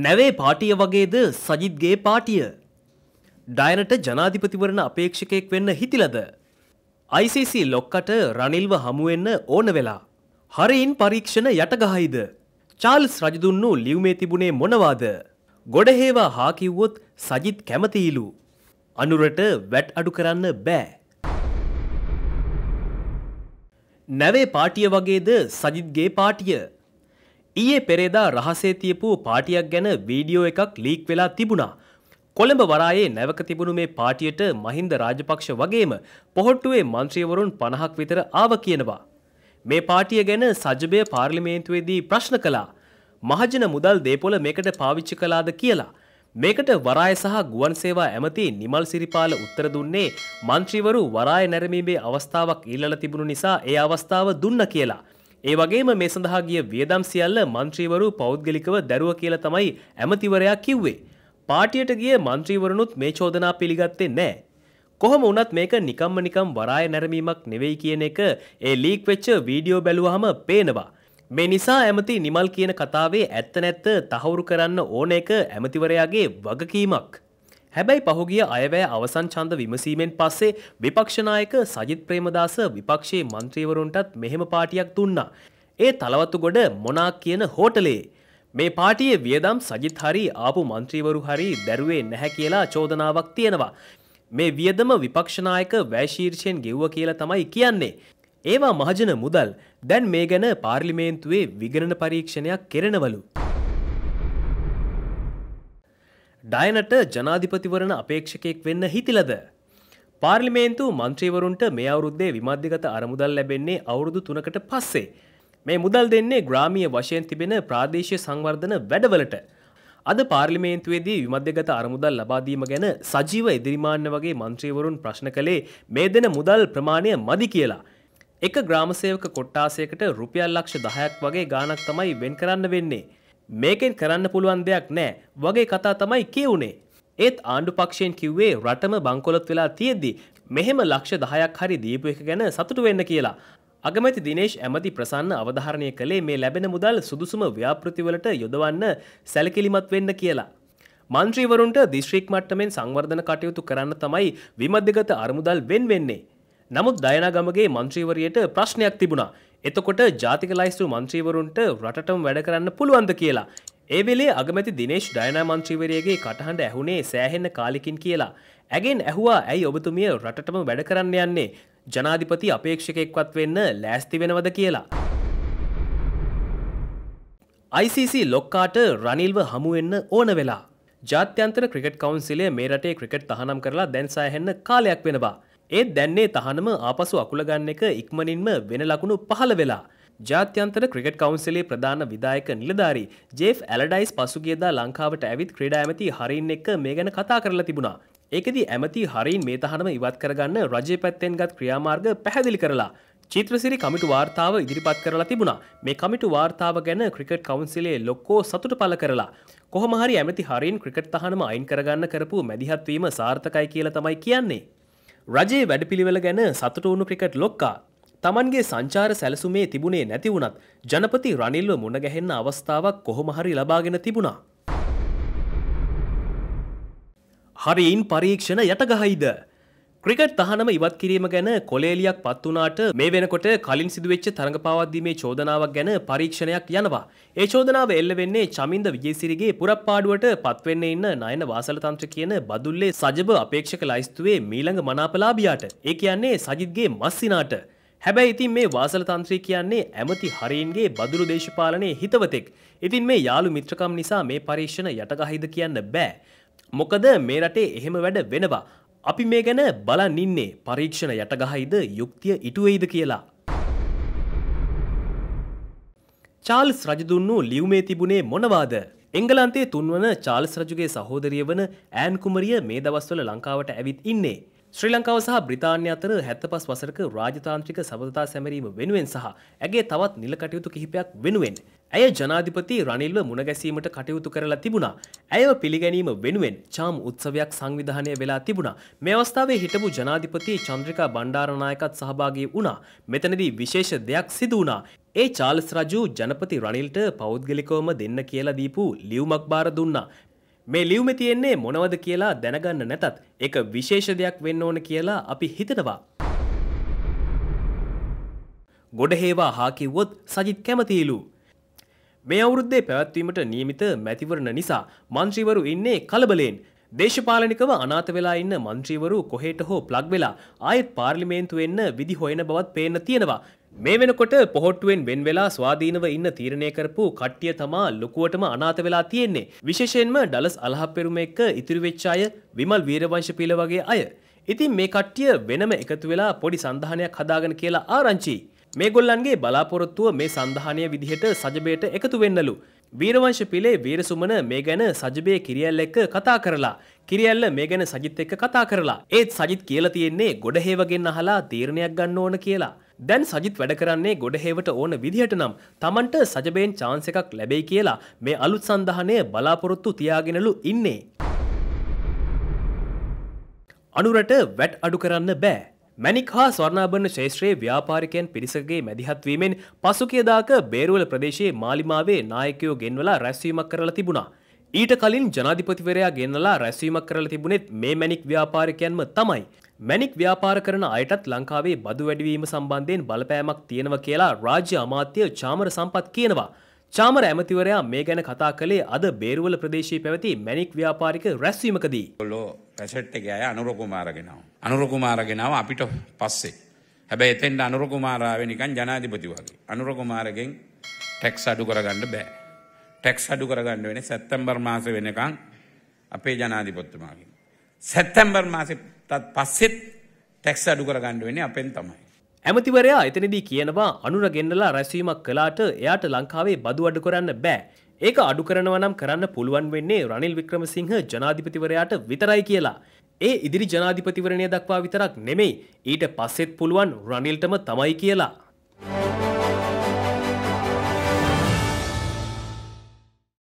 නැවේ පාටිය වගේද සජිත්ගේ පාටිය. ඩයනට ජනාධිපතිවරණ අපේක්ෂකයෙක් වෙන්න හිතිලද. ICC ලොක්කට රනිල්ව හමුවෙන්න ඕන වෙලා. හරියින් පරීක්ෂණ යටගහයිද. චාල්ස් රජදුන්නු ලිව්මේ තිබුණේ මොනවාද. ගොඩහේවා හාකිව්වොත් සජිත් කැමතිීලු. අනුරට වැට් අඩු කරන්න බෑ. නැවේ පාටිය වගේද සජිත්ගේ පාටිය ඊයේ පෙරේදා රහසේ තියපු පාටියක් ගැන වීඩියෝ එකක් ලීක් වෙලා තිබුණා. කොළඹ වරායේ නැවක තිබුණු මේ පාටියට මහින්ද රාජපක්ෂ වගේම පොහොට්ටුවේ මන්ත්‍රීවරුන් පණහක් විතර ආව කියනවා. මේ පාටිය ගැන සජබය පාර්ලිමේන්තුවේදී ප්‍රශ්න කළා. මහජන මුදල් දේපොල මේකට පාවිච්චි කළාද කියලා. මේකට වරාය සහ ගුවන් සේවා ඇමති නිමල් සිරිපාල උත්තර දුන්නේ මන්ත්‍රීවරු වරාය නැරමීමේ අවස්ථාවක් ඉල්ලලා තිබුණු නිසා ඒ අවස්ථාව දුන්න කියලා. ඒ වගේම මේ සඳහා ගිය වියදම් සියල්ල මන්ත්‍රීවරු පෞද්ගලිකව දැරුව කියලා තමයි ඇමතිවරයා කිව්වේ. පාටියට ගිය මන්ත්‍රීවරණුත් මේ චෝදනා පිළිගත්තේ නෑ. කොහොම වුණත් මේක නිකම්ම නිකම් වරාය නැරමීමක් නෙවෙයි කියන එක ඒ ලීක් වෙච්ච වීඩියෝ බැලුවහම පේනවා. මේ නිසා ඇමති නිමල් කියන කතාවේ ඇත්ත නැත්ත තහවුරු කරන්න ඕන එක ඇමතිවරයාගේ වගකීමක්. හැබැයි පහුගිය අයවැය අවසන් ඡන්ද විමසීමෙන් පස්සේ විපක්ෂනායක සජිත් ප්‍රේමදාස විපක්ෂයේ මන්ත්‍රීවරුන්ටත් මෙහෙම පාටියක් දුන්නා. ඒ තලවතු ගොඩ මොනාක් කියන හෝටලේ. මේ පාටියේ වියදම් සජිත් හරි ආපු මන්ත්‍රීවරු හරි දැරුවේ නැහැ කියලා චෝදනාවක් තියෙනවා. මේ වියදම විපක්ෂනායක වැශීර්ෂයෙන් ගෙව්ව කියලා තමයි කියන්නේ. ඒවා මහජන මුදල් දැන් මේ ගැන පාර්ලිමේන්තුවේ විගණන පරීක්ෂණයක් කෙරෙනවලු. ඩයනට ජනාධිපතිවරණ අපේක්ෂකයෙක් වෙන්න හිතිලද. පාර්ලිමේන්තු මන්ත්‍රීවරුන්ට මේ අවුරුද්දේ විමධ්‍යගත අරමුදල් ලැබෙන්නේ අවුරුදු තුනකට පස්සේ. මේ මුදල් දෙන්නේ ග්‍රාමිය වශයෙන් තිබෙන ප්‍රාදේශය සංවර්ධන වැඩවලට. අද පාර්ලිමේන්තුවේදී විමධ්‍යගත අරමුදල් ලබාදීම ගැන සජීව ඉදිරිමාන්න වගේ මන්ත්‍රීවරුන් ප්‍රශ්න කළේ මේ දෙන මුදල් ප්‍රමාණය මදි කියලා. එක ග්‍රාමසේවක කොට්ටාසයකට රුපියල් ලක්ෂ දහයක් වගේ ගානක් තමයි වෙන් කරන්න වෙන්නේ. මේකෙන් කරන්න පුළුවන් දෙයක් නෑ වගේ කතා තමයි කියවුනේ. ඒත් ආණ්ඩු පක්ෂයෙන් කිව්වේ රටම බංකොලොත් වෙලා තියෙද්දි මෙහෙම ලක්ෂ දහයක් හරි දීපු එක ගැන සතුටු වෙන්න කියලා. අගමැති දිනේශ් ඇමති ප්‍රසන්න අවධාරණය කළේ මේ ලැබෙන මුදල් සුදුසුම ව්‍යාපෘතිවලට යොදවන්න සැලකිලිමත් වෙන්න කියලා. මන්ත්‍රීවරුන්ට දිස්ශ්‍රීක් මට්ටමෙන් සංවර්ධන කටයුතු කරන්න තමයි විමධ්‍යගත අරමුදල් වෙන් වෙන්නේ. නමුත් දයනාගමගේ මන්ත්‍රීවරයට ප්‍රශ්නයක් තිබුණා එතකොට ජාතික ලයිස්තු මන්ත්‍රීවරුන්ට රටටම වැඩ කරන්න පුළුවන්ද කියලා. ඒ වෙලේ අගමැති දිනේශ් ඩයනා මන්ත්‍රීවරයගේ කටහඬ ඇහුනේ සෑහෙන්න කාලිකින් කියලා. ඇගෙන් ඇහුවා ඇයි ඔබතුමිය රටටම වැඩ කරන්න යන්නේ. ජනාධිපති අපේක්ෂකෙක්වත් වෙන්න ලෑස්ති වෙනවද කියලා. ICC ලොක්කාට රනිල්ව හමුවෙන්න ඕන වෙලා. ජාත්‍යන්තර ක්‍රිකට් කවන්සිලේ මේ රටේ ක්‍රිකට් තහනම් කරලා දැන් සෑහෙන්න කාලයක් වෙනවා. ඒත් දැන්නේ තහනම ආපසු අකුල ගන්න එක ඉක්මනින්ම වෙන ලකුණු පහළ වෙලා. ජාත්‍යන්තර ක්‍රිකට් කවන්සලේ ප්‍රධාන විදායක නිලධාරි ජේ ඇලඩයිස් පසුගේදා ලංකාවට ඇවිත් ක්‍රඩ ඇමති හරින් එක්ක මේ ගැන කතා කරලා තිබුණා. ඒකද ඇමති හරින් මේ තහනම ඉවත් කරගන්න රජය පැත්තෙන් ගත් ක්‍රියාමාර්ග පැහැදිලි කරලා. චිත්‍රසිරි කමිටු වාර්තාව ඉදිරිපත් කරලා තිබුණා මේ කමිටු වාර්තාව ගැන ක්‍රිකට් කවන්සිලේ ලොක්කෝ සතුට පල කරලා. කොහමහරි ඇමති හරින් ක්‍රිකට් තහනම අයින් කරගන්න කරපු මැදිහත්වීම සාර්ථකයි කියල තමයි කියන්නේ. රජයේ වැඩපිළිවෙල ගැන සතුට වුණු ක්‍රිකට් ලොක්කා තමන්ගේ සංචාර සැලසුමේ තිබුණේ නැති වුණත් ජනපති රනිල්ව මුණගැහෙන්න අවස්ථාවක් කොහොමහරි ලබාගෙන තිබුණා. හරියින් පරීක්ෂණ යටගහයිද. ක්‍රිකට් තහනම ඉවත් කිරීම ගැන කොලේලියක් පත් වනාට මේ වෙනකොට කලින් සිදුවෙච්ච තරඟ පවත්දීමේ චෝදනාවක් ගැන පරීක්ෂණයක් යනවා. ඒ චෝදනාව එල්ල වෙන්නේ චමින්ද විජේසිරිගේ පුරප්පාඩුවට පත්වෙන්න ඉන්න නයන වාසලතන්ත්‍ර කියන බදුල්ලේ සජබ අපේක්ෂක ලයිස්තුවේ මීළඟ මනාපලාබියාට. ඒ කියන්නේ සජිත්ගේ මස්සිනාට. හැබැයි ඉතින් මේ වාසල තන්ත්‍රී කියන්නේ ඇමති හරීන්ගේ බදුළු දේශපාලනයේ හිතවතෙක්. ඉතින් මේ යාළු මිත්‍රකම් නිසා මේ පරීක්ෂණ යටගහයිද කියන්න බෑ. මොකද මේ රටේ එහෙම වැඩ වෙනවා. අපි මේ ගැන බලන් ඉන්නේ පරීක්ෂණ යටගහයිද යුක්තිය ඉටුවෙයිද කියලා. චාල්ස් රජදුන්නු ලියුමේ තිබුණේ මොනවාද. එංගලන්තේ තුන්වන චාල්ස් රජුගේ සහෝදරිය වන ඈන් කුමරිය මේ දවස්වල ලංකාවට ඇවිත් ඉන්නේ. ශ්‍රී ලංකාව සහ බ්‍රතාන්‍ය අතර හැත්තපස් වසරක රාජතාන්ත්‍රික සබඳතා සැමරීම වෙනුවෙන් සහ ඇගේ තවත් නිලකටයුතු කිහිපයක් වෙනුවෙන් ඇය ජනාධිපති රනිල්ව මුණගැසීමට කටයුතු කරලා තිබුණා. ඇයව පිළිගැනීම වෙනුවෙන් චාම් උත්සවයක් සංවිධානය වෙලා තිබුණා. මේ අවස්ථාවේ හිටපු ජනාධිපති චන්ද්‍රිකා බණ්ඩාරනායකත් සහභාගී වුණා. මෙතනදී විශේෂ දෙයක් සිදු වුණා. ඒ චාල්ස් රජු ජනපති රනිල්ට පෞද්ගලිකවම දෙන්න කියලා දීපු ලියුමක් බාර දුන්නා. මේ ලියුමේ තියෙන්නේ මොනවද කියලා දැනගන්න නැතත් ඒක විශේෂ දෙයක් වෙන්න ඕන කියලා අපි හිතනවා. ගොඩ හේවා හා කිව්වොත් සජිත් කැමතිලු මේ අවුරුද්දේ පැවැත්වීමට නියමිත මැතිවරණ නිසා මන්ත්‍රීවරු ඉන්නේ කලබලෙන්. දේශපාලනිකව අනාත වෙලා ඉන්න මන්ත්‍රීවරු කොහේට හෝ ප්ලග් වෙලා ආයෙත් පාර්ලිමේන්තු වෙන්න විදි හොයන බවත් පේන්න තියෙනවා. මේ වෙනකොට පොහොට්ටුවෙන් වෙන් වෙලා ස්වාධීනව ඉන්න තීරණය කරපු කට්ටිය තමා ලොකුවටම අනාත වෙලා තියෙන්නේ. විශේෂයෙන්ම ඩලස් අලහප්පෙරුම එක්ක ඉතිරි වෙච්ච අය විමල් වීරවංශපීල වගේ අය. ඉතින් මේ කට්ටිය වෙනම එකතු වෙලා පොඩි සන්ධානයක් හදාගෙන කියලා ආරංචියි. මේගොල්ලන්ගේ බලාපොරොත්තුව මේ සඳහානය විදිහට සජබයට එකතු වෙන්නලු. වීරවංශ පිලේ වීරසුමන මේ ගැන සජබය කිරියල් එක්ක කතා කරලා. කිරියල්ල මේ ගැන සජිත් එක්ක කතා කරලා. ඒත් සජිත් කියල තියෙන්නේ ගොඩහේවගෙන් අහලා තීරණයක් ගන්න ඕන කියලා. දැන් සජිත් වැඩ කරන්නේ ගොඩහේවට ඕන විදිහට නම් තමන්ට සජබයෙන් චාන්ස එකක් ලැබෙයි කියලා මේ අලුත් සඳහනය බලාපොරොත්තු තියාගෙනලු ඉන්නේ. අනුරට වැට් අඩු කරන්න බෑ. මැනික් හා ස්වර්ණාභරණ ශේෂත්‍රයේ ව්‍යාපාරිකයන් පිරිසගේ මැදිහත්වීමෙන් පසුකියදාක බේරුවල ප්‍රදේශයේ මාලිමාවේ නායකයෝ ගෙන්වලා රැස්වීමක් කරලා තිබුණා. ඊට කලින් ජනාධිපතිවරයා ගෙන්වලා රැස්වීමක් කරලා තිබුණෙත් මේ මැනික් ව්‍යාපාරිකයන්ම තමයි. මැනික් ව්‍යාපාර කරන අයටත් ලංකාවේ බදු වැඩිවීම සම්බන්ධයෙන් බලපෑමක් තියෙනවා කියලා රාජ්‍ය අමාත්‍ය චාමර සම්පත් කියනවා. චාමර ඇමතිවරයා මේ ගැන කතා කළේ අද බේරුවල ප්‍රදේශයේ පැවති මැණික් ව්‍යාපාරික රැස්වීමකදී. ඔලෝ ඇසට් එක අය අනුරකුමාරගෙනාව. අනුරකුමාරගෙනාව අපිට පස්සේ. හැබැයි එතෙන්ට අනුරකුමාරාවේ නිකන් ජනාධිපති වගේ. අනුරකුමාරගෙන් ටැක්ස් අඩු කරගන්න බෑ. ටැක්ස් අඩු කරගන්න වෙන්නේ සැප්තැම්බර් මාසේ වෙනකන් අපේ ජනාධිපතිතුමාගෙන්. සැප්තැම්බර් මාසෙත් පස්සෙත් ටැක්ස් අඩු කරගන්න වෙන්නේ අපෙන් තමයි. ඇමතිවරයා එතනදී කියනවා අනුර ගෙන්නලා රැස්වීමක් කලාට එයාට ලංකාවේ බදු අඩු කරන්න බෑ. ඒක අඩු කරනවා නම් කරන්න පුළුවන් වෙන්නේ රනිල් වික්‍රමසිංහ ජනාධිපතිවරයාට විතරයි කියලා. ඒ ඉදිරි ජනාධිපතිවරණය දක්වා විතරක් නෙමෙයි ඊට පස්සෙත් පුළුවන් රනිල්ටම තමයි කියලා.